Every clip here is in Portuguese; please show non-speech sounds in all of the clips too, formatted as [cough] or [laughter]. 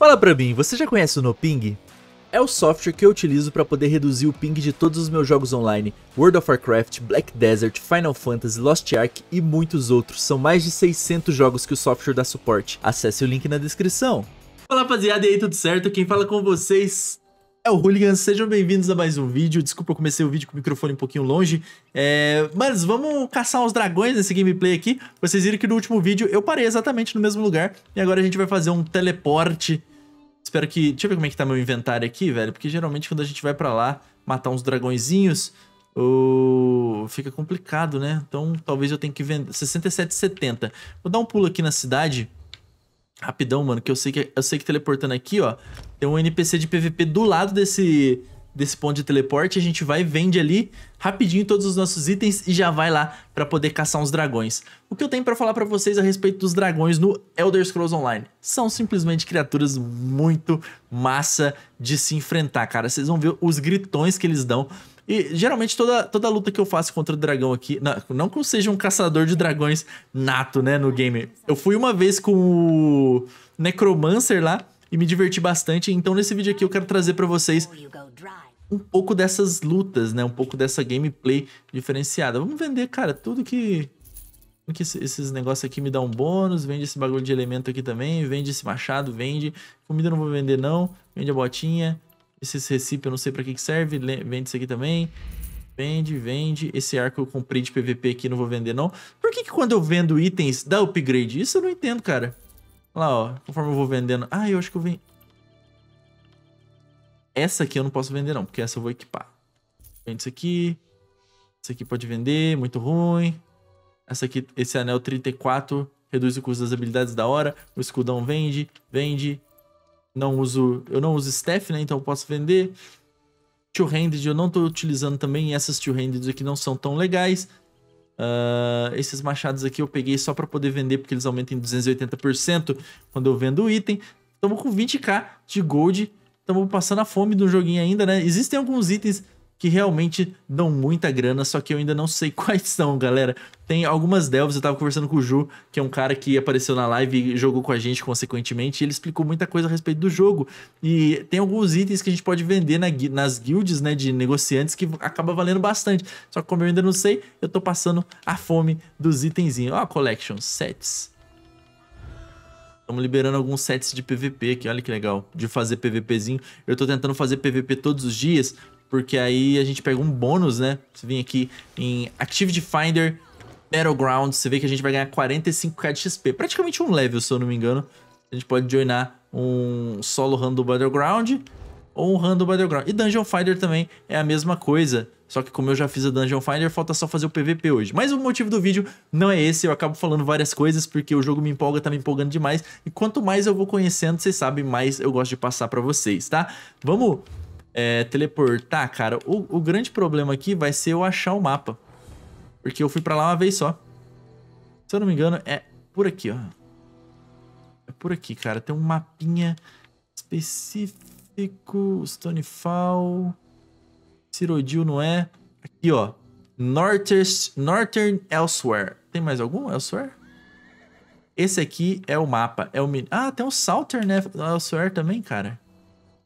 Fala pra mim, você já conhece o Noping? É o software que eu utilizo para poder reduzir o ping de todos os meus jogos online, World of Warcraft, Black Desert, Final Fantasy, Lost Ark e muitos outros. São mais de 600 jogos que o software dá suporte. Acesse o link na descrição. Fala rapaziada, e aí tudo certo? Quem fala com vocês é o Hooligan, sejam bem-vindos a mais um vídeo. Desculpa, eu comecei o vídeo com o microfone um pouquinho longe. É... Mas vamos caçar uns dragões nesse gameplay aqui. Vocês viram que no último vídeo eu parei exatamente no mesmo lugar. E agora a gente vai fazer um teleporte Espero que... Deixa eu ver como é que tá meu inventário aqui, velho. Porque geralmente quando a gente vai pra lá matar uns dragõezinhos, fica complicado, né? Então talvez eu tenha que vender... 67,70. Vou dar um pulo aqui na cidade. Rapidão, mano. Que eu sei que, eu sei que teleportando aqui, ó. Tem um NPC de PVP do lado desse desse ponto de teleporte, a gente vai vende ali rapidinho todos os nossos itens e já vai lá para poder caçar uns dragões. O que eu tenho para falar para vocês a respeito dos dragões no Elder Scrolls Online? São simplesmente criaturas muito massa de se enfrentar, cara. Vocês vão ver os gritões que eles dão. E geralmente toda, toda luta que eu faço contra o dragão aqui, não, não que eu seja um caçador de dragões nato, né, no game. Eu fui uma vez com o Necromancer lá, e me diverti bastante. Então nesse vídeo aqui eu quero trazer para vocês um pouco dessas lutas, né? Um pouco dessa gameplay diferenciada. Vamos vender, cara, tudo que... Que esses negócios aqui me dão um bônus, vende esse bagulho de elemento aqui também, vende esse machado, vende. Comida eu não vou vender não, vende a botinha. Esse recipe eu não sei pra que, que serve, vende isso aqui também. Vende, vende. Esse arco eu comprei de PVP aqui, não vou vender não. Por que, que quando eu vendo itens dá upgrade? Isso eu não entendo, cara. Lá, ó. Conforme eu vou vendendo. Ah, eu acho que eu venho Essa aqui eu não posso vender, não, porque essa eu vou equipar. Vende isso aqui. Isso aqui pode vender, muito ruim. Essa aqui, esse anel 34 reduz o custo das habilidades da hora. O escudão vende, vende. Não uso, eu não uso staff, né? Então eu posso vender. Two-handed eu não tô utilizando também. essas two-handed aqui não são tão legais. Ah, esses machados aqui eu peguei só para poder vender, porque eles aumentam em 280% quando eu vendo o item. Estamos com 20k de gold, estamos passando a fome do joguinho ainda, né? Existem alguns itens que realmente dão muita grana, só que eu ainda não sei [laughs] quais são, galera. Tem algumas delas, eu tava conversando com o Ju, que é um cara que apareceu na live e jogou com a gente consequentemente, e ele explicou muita coisa a respeito do jogo. E tem alguns itens que a gente pode vender na, nas guilds, né, de negociantes que acaba valendo bastante. Só que como eu ainda não sei, eu tô passando a fome dos itenzinhos. Ó, oh, collection, sets. Estamos liberando alguns sets de PVP aqui, olha que legal. De fazer PVPzinho. Eu tô tentando fazer PVP todos os dias porque aí a gente pega um bônus, né? Você vem aqui em Activity Finder, Battleground, você vê que a gente vai ganhar 45k de XP. Praticamente um level, se eu não me engano. A gente pode joinar um solo do Battleground ou um do Battleground. E Dungeon Finder também é a mesma coisa. Só que como eu já fiz a Dungeon Finder, falta só fazer o PVP hoje. Mas o motivo do vídeo não é esse, eu acabo falando várias coisas porque o jogo me empolga, tá me empolgando demais. E quanto mais eu vou conhecendo, vocês sabem, mais eu gosto de passar pra vocês, tá? Vamos é, teleportar, cara, o, o, grande problema aqui vai ser eu achar o mapa. Porque eu fui pra lá uma vez só. Se eu não me engano, é por aqui, ó. É por aqui, cara. Tem um mapinha específico. Stonefall. Cirodil não é. Aqui, ó. Northers, Northern Elsewhere. Tem mais algum Elsewhere? Esse aqui é o mapa. É o Ah, tem um Salter, né? Elsewhere também, cara.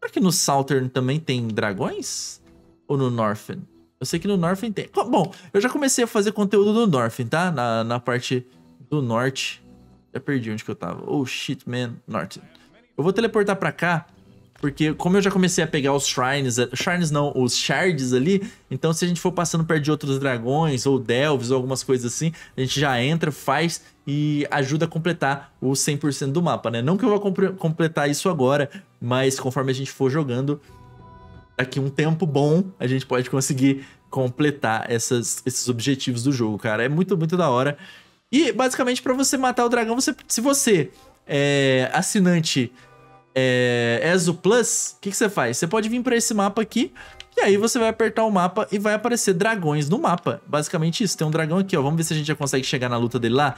Será que no Southern também tem dragões? Ou no Northern? Eu sei que no Northern tem. Bom, eu já comecei a fazer conteúdo do Northern, tá? Na, na parte do norte. Já perdi onde que eu tava. Oh, shit, man. Northern. Eu vou teleportar pra cá, porque como eu já comecei a pegar os shrines... Eh, shrines não, os shards ali. Então se a gente for passando perto de outros dragões, ou delves, ou algumas coisas assim, a gente já entra, faz e ajuda a completar o 100% do mapa, né? Não que eu vá completar isso agora, mas conforme a gente for jogando, daqui um tempo bom, a gente pode conseguir completar essas, esses objetivos do jogo, cara. É muito, muito da hora. E basicamente, para você matar o dragão, você, se você é assinante é, Plus, o que, que você faz? Você pode vir para esse mapa aqui, e aí você vai apertar o mapa e vai aparecer dragões no mapa. Basicamente isso. Tem um dragão aqui, ó. Vamos ver se a gente já consegue chegar na luta dele lá.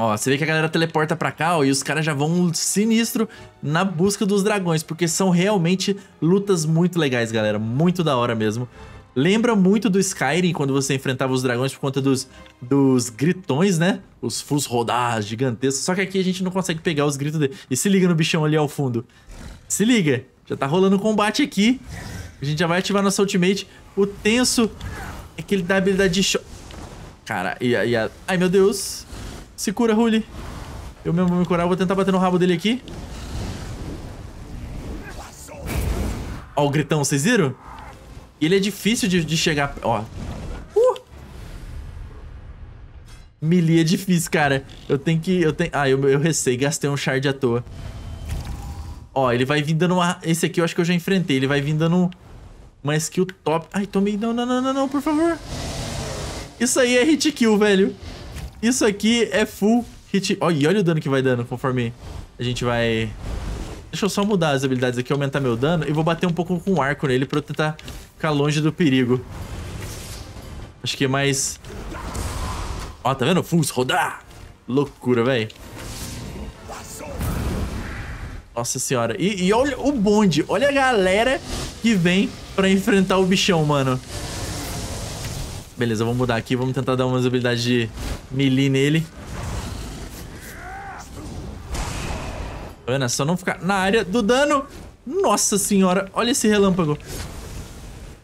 Ó, você vê que a galera teleporta pra cá, ó, e os caras já vão sinistro na busca dos dragões, porque são realmente lutas muito legais, galera. Muito da hora mesmo. Lembra muito do Skyrim, quando você enfrentava os dragões por conta dos, dos gritões, né? Os fus rodar gigantescos. Só que aqui a gente não consegue pegar os gritos dele. E se liga no bichão ali ao fundo. Se liga. Já tá rolando um combate aqui. A gente já vai ativar nossa ultimate. O tenso é que ele dá a habilidade de... Cara, e, e a... Ai, meu Deus. Se cura, Huli. Eu mesmo vou me curar. Eu vou tentar bater no rabo dele aqui. Ó o gritão, vocês viram? Ele é difícil de, de chegar... Ó. Uh! Melee é difícil, cara. Eu tenho que... Eu tenho... Ah, eu, eu recei. Gastei um shard à toa. Ó, ele vai vir dando uma... Esse aqui eu acho que eu já enfrentei. Ele vai vir dando uma skill top. Ai, tomei... Não, não, não, não, não, por favor. Isso aí é hit kill, velho. Isso aqui é full hit. Olha, olha o dano que vai dando conforme a gente vai... Deixa eu só mudar as habilidades aqui, aumentar meu dano. E vou bater um pouco com o arco nele pra eu tentar ficar longe do perigo. Acho que é mais... Ó, tá vendo? Fulls rodar! Loucura, velho. Nossa senhora. E, e, olha o bonde. Olha a galera que vem pra enfrentar o bichão, mano. Beleza, vamos mudar aqui. Vamos tentar dar umas habilidades de melee nele. Ana, só não ficar na área do dano. Nossa senhora, olha esse relâmpago.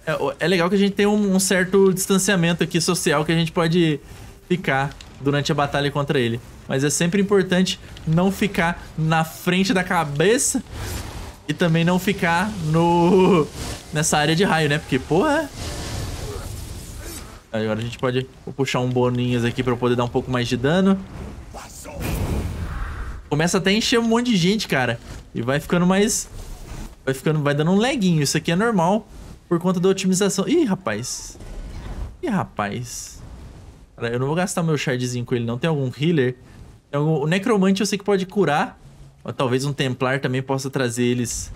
É, é legal que a gente tem um, um, certo distanciamento aqui social que a gente pode ficar durante a batalha contra ele. Mas é sempre importante não ficar na frente da cabeça e também não ficar no nessa área de raio, né? Porque, porra, Agora a gente pode puxar um boninhas aqui pra poder dar um pouco mais de dano. Começa até a encher um monte de gente, cara. E vai ficando mais... Vai ficando... Vai dando um laguinho. Isso aqui é normal por conta da otimização. Ih, rapaz. Ih, rapaz. Cara, eu não vou gastar meu shardzinho com ele, não. Tem algum healer? Tem algum... O necromante eu sei que pode curar. Ou talvez um templar também possa trazer eles...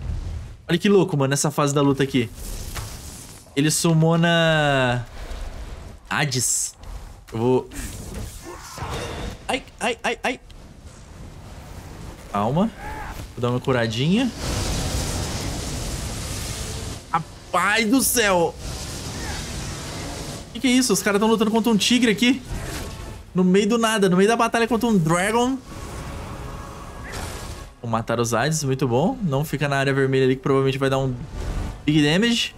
Olha que louco, mano, essa fase da luta aqui. Ele sumou na... Hades. Eu vou... Ai, ai, ai, ai. Calma. Vou dar uma curadinha. Rapaz do céu. O que, que é isso? Os caras estão lutando contra um tigre aqui. No meio do nada, no meio da batalha contra um Dragon. Vou matar os Hades, muito bom. Não fica na área vermelha ali que provavelmente vai dar um big damage.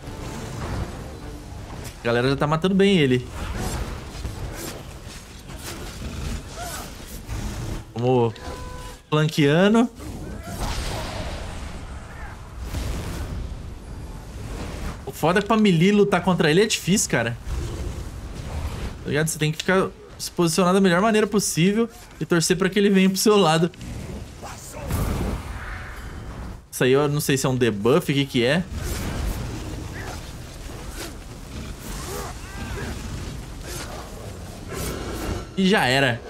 A galera já tá matando bem ele. Vamos flanqueando. O foda é pra melee lutar contra ele é difícil, cara. Tá ligado? Você tem que ficar se posicionar da melhor maneira possível e torcer pra que ele venha pro seu lado. Isso aí eu não sei se é um debuff, o que que é. e já era.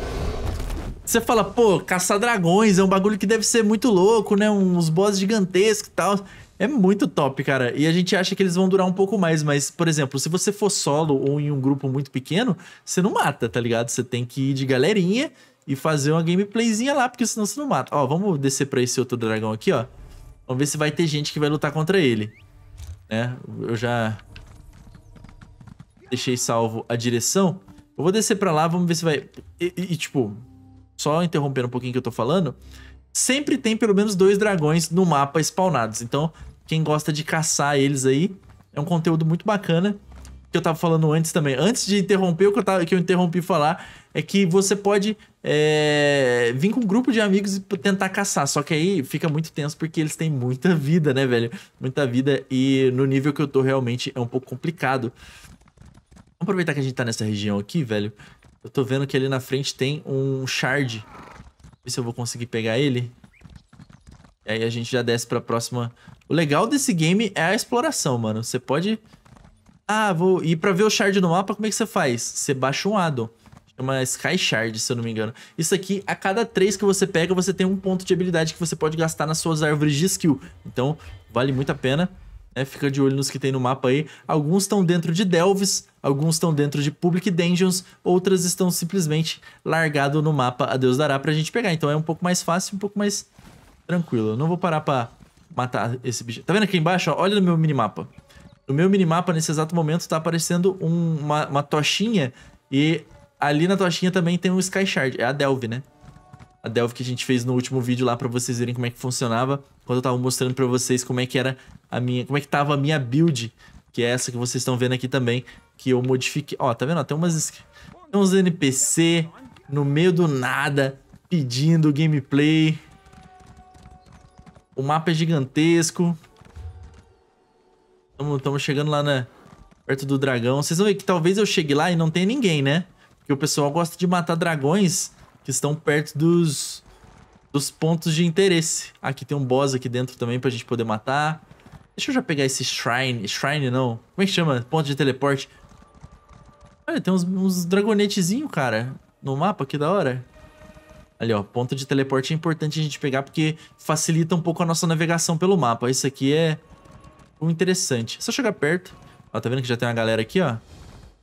Você fala, pô, caçar dragões é um bagulho que deve ser muito louco, né? Uns bosses gigantescos e tal. É muito top, cara. E a gente acha que eles vão durar um pouco mais, mas, por exemplo, se você for solo ou em um grupo muito pequeno, você não mata, tá ligado? Você tem que ir de galerinha e fazer uma gameplayzinha lá, porque senão você não mata. Ó, vamos descer pra esse outro dragão aqui, ó. Vamos ver se vai ter gente que vai lutar contra ele. Né? Eu já deixei salvo a direção. Eu vou descer pra lá, vamos ver se vai. E, e, tipo, só interrompendo um pouquinho que eu tô falando. Sempre tem pelo menos dois dragões no mapa spawnados. Então, quem gosta de caçar eles aí, é um conteúdo muito bacana. Que eu tava falando antes também. Antes de interromper, o que eu, tava, que eu interrompi falar é que você pode é, vir com um grupo de amigos e tentar caçar. Só que aí fica muito tenso porque eles têm muita vida, né, velho? Muita vida. E no nível que eu tô realmente é um pouco complicado. Vamos aproveitar que a gente tá nessa região aqui, velho. Eu tô vendo que ali na frente tem um shard. Ver se eu vou conseguir pegar ele. E aí a gente já desce pra próxima... O legal desse game é a exploração, mano. Você pode... Ah, vou... ir pra ver o shard no mapa, como é que você faz? Você baixa um addon. Chama Sky Shard, se eu não me engano. Isso aqui, a cada três que você pega, você tem um ponto de habilidade que você pode gastar nas suas árvores de skill. Então, vale muito a pena. Né? Fica de olho nos que tem no mapa aí. Alguns estão dentro de Delves, Alguns estão dentro de Public Dungeons, outras estão simplesmente largado no mapa a Deus dará pra gente pegar. Então é um pouco mais fácil, um pouco mais tranquilo. Eu não vou parar pra matar esse bicho. Tá vendo aqui embaixo? Ó? Olha no meu minimapa. No meu minimapa, nesse exato momento, tá aparecendo um, uma, uma tochinha e ali na tochinha também tem um Sky Shard. É a Delve, né? A Delve que a gente fez no último vídeo lá pra vocês verem como é que funcionava. Quando eu tava mostrando pra vocês como é que era a minha... Como é que tava a minha build, que é essa que vocês estão vendo aqui também que eu modifiquei. Ó, tá vendo? Tem, umas, tem uns NPC no meio do nada pedindo gameplay. O mapa é gigantesco. Estamos chegando lá na, né, perto do dragão. Vocês vão ver que talvez eu chegue lá e não tenha ninguém, né? Porque o pessoal gosta de matar dragões que estão perto dos, dos pontos de interesse. Aqui tem um boss aqui dentro também pra gente poder matar. Deixa eu já pegar esse shrine. Shrine não. Como é que chama? Ponto de teleporte. Olha, tem uns, uns dragonetezinhos, cara, no mapa, que da hora. Ali, ó, ponto de teleporte é importante a gente pegar porque facilita um pouco a nossa navegação pelo mapa. Isso aqui é interessante. É só chegar perto. Ó, tá vendo que já tem uma galera aqui, ó?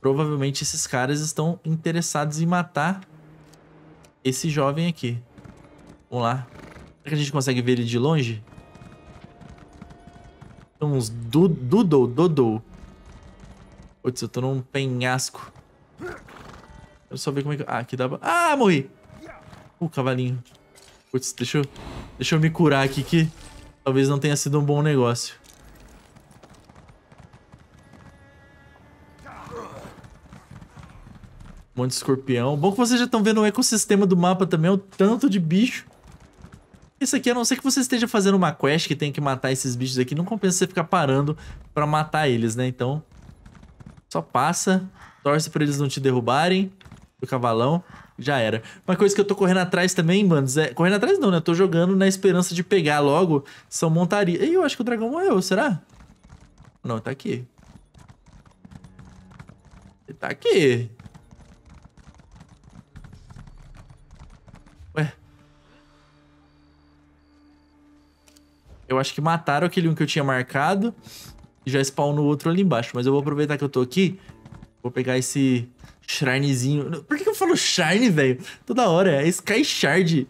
Provavelmente esses caras estão interessados em matar esse jovem aqui. Vamos lá. Será que a gente consegue ver ele de longe? Tem uns doodle, doodle. Putz, eu tô num penhasco. Quero só ver como é que... Ah, aqui dá... Ah, morri! O uh, cavalinho. Putz, deixa eu... Deixa eu me curar aqui que... Talvez não tenha sido um bom negócio. Um monte de escorpião. Bom que vocês já estão vendo o ecossistema do mapa também, o tanto de bicho. Isso aqui, a não ser que você esteja fazendo uma quest que tem que matar esses bichos aqui, não compensa você ficar parando pra matar eles, né? Então, só passa, Torce pra eles não te derrubarem do cavalão. Já era. Uma coisa que eu tô correndo atrás também, mano. É... Correndo atrás não, né? Eu tô jogando na esperança de pegar logo. São montarias. Ih, eu acho que o dragão morreu, será? Não, tá aqui. Ele tá aqui. Ué. Eu acho que mataram aquele um que eu tinha marcado. E já spawnou outro ali embaixo. Mas eu vou aproveitar que eu tô aqui Vou pegar esse Shrinezinho. Por que eu falo Shine, velho? Toda hora. É Sky Shard.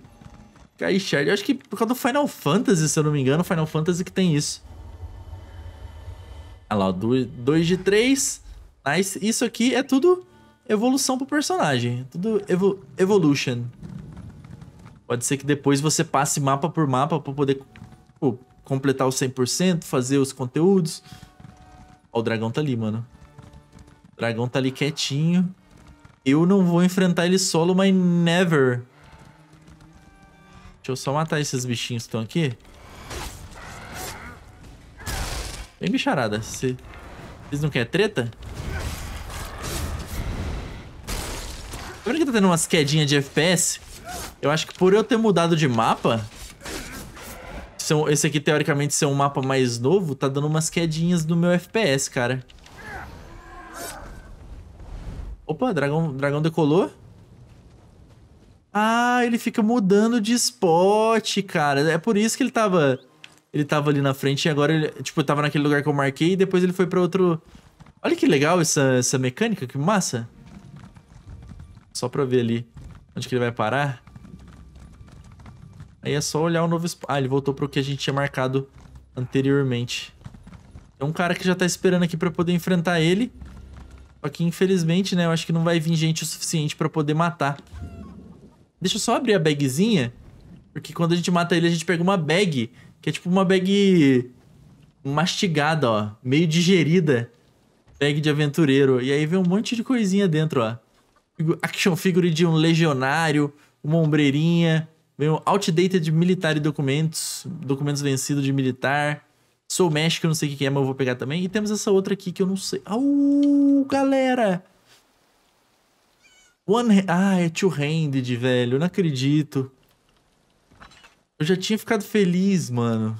Sky Shard. Eu acho que por causa do Final Fantasy, se eu não me engano. Final Fantasy que tem isso. Olha lá, 2 de 3. Nice. Isso aqui é tudo evolução pro personagem. Tudo evo evolution. Pode ser que depois você passe mapa por mapa pra poder pô, completar os 100%, fazer os conteúdos. Ó, o dragão tá ali, mano. O dragão tá ali quietinho. Eu não vou enfrentar ele solo, mas never. Deixa eu só matar esses bichinhos que estão aqui. Vem, bicharada. Vocês não querem treta? Lembra que tá tendo umas quedinhas de FPS? Eu acho que por eu ter mudado de mapa... Esse aqui, teoricamente, ser um mapa mais novo, tá dando umas quedinhas no meu FPS, cara. Opa, dragão, dragão decolou. Ah, ele fica mudando de spot, cara. É por isso que ele tava... Ele tava ali na frente e agora ele... Tipo, tava naquele lugar que eu marquei e depois ele foi pra outro... Olha que legal essa, essa mecânica, que massa. Só pra ver ali onde que ele vai parar. Aí é só olhar o novo... Ah, ele voltou pro que a gente tinha marcado anteriormente. Tem é um cara que já tá esperando aqui pra poder enfrentar ele. Só que infelizmente, né, eu acho que não vai vir gente o suficiente pra poder matar. Deixa eu só abrir a bagzinha. Porque quando a gente mata ele, a gente pega uma bag. Que é tipo uma bag mastigada, ó. Meio digerida. Bag de aventureiro. E aí vem um monte de coisinha dentro, ó. Action figure de um legionário. Uma ombreirinha. Vem um outdated militar e documentos. Documentos vencidos de militar. Sou México, eu não sei o que é, mas eu vou pegar também. E temos essa outra aqui que eu não sei. Au, galera! One... Ah, é two-handed, velho. Eu não acredito. Eu já tinha ficado feliz, mano.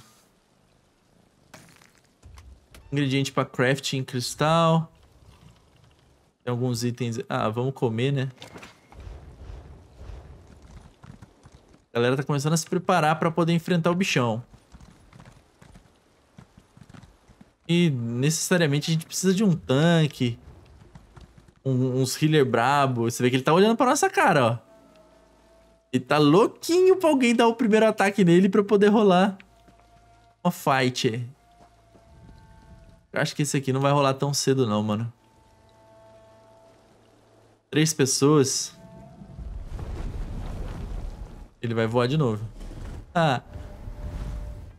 Ingrediente pra crafting cristal. Tem alguns itens... Ah, vamos comer, né? A galera tá começando a se preparar pra poder enfrentar o bichão. E necessariamente a gente precisa de um tanque, um, uns healer brabo. Você vê que ele tá olhando pra nossa cara, ó. Ele tá louquinho pra alguém dar o primeiro ataque nele pra poder rolar uma fight. Eu acho que esse aqui não vai rolar tão cedo não, mano. Três pessoas. Ele vai voar de novo. Ah.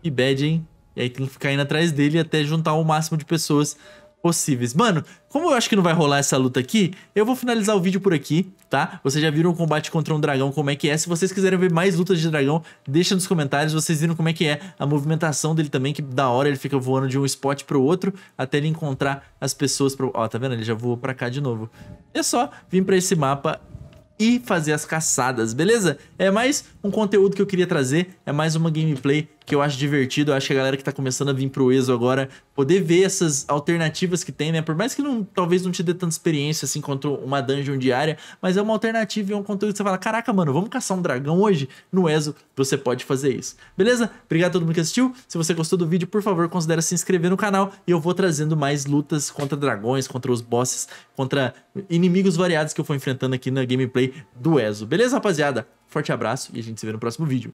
Que bad, hein? E aí tem que ficar indo atrás dele até juntar o máximo de pessoas possíveis. Mano, como eu acho que não vai rolar essa luta aqui, eu vou finalizar o vídeo por aqui, tá? Vocês já viram o combate contra um dragão, como é que é. Se vocês quiserem ver mais lutas de dragão, deixa nos comentários. Vocês viram como é que é a movimentação dele também, que da hora ele fica voando de um spot pro outro, até ele encontrar as pessoas pro... Ó, tá vendo? Ele já voou pra cá de novo. é só vir pra esse mapa e fazer as caçadas, beleza? É mais um conteúdo que eu queria trazer, é mais uma gameplay que eu acho divertido, eu acho que a galera que tá começando a vir pro ESO agora, poder ver essas alternativas que tem, né? Por mais que não, talvez não te dê tanta experiência, assim, contra uma dungeon diária, mas é uma alternativa e é um conteúdo que você fala, caraca, mano, vamos caçar um dragão hoje? No ESO você pode fazer isso, beleza? Obrigado a todo mundo que assistiu, se você gostou do vídeo, por favor, considere se inscrever no canal e eu vou trazendo mais lutas contra dragões, contra os bosses contra inimigos variados que eu for enfrentando aqui na gameplay do Ezo. Beleza, rapaziada? Forte abraço e a gente se vê no próximo vídeo.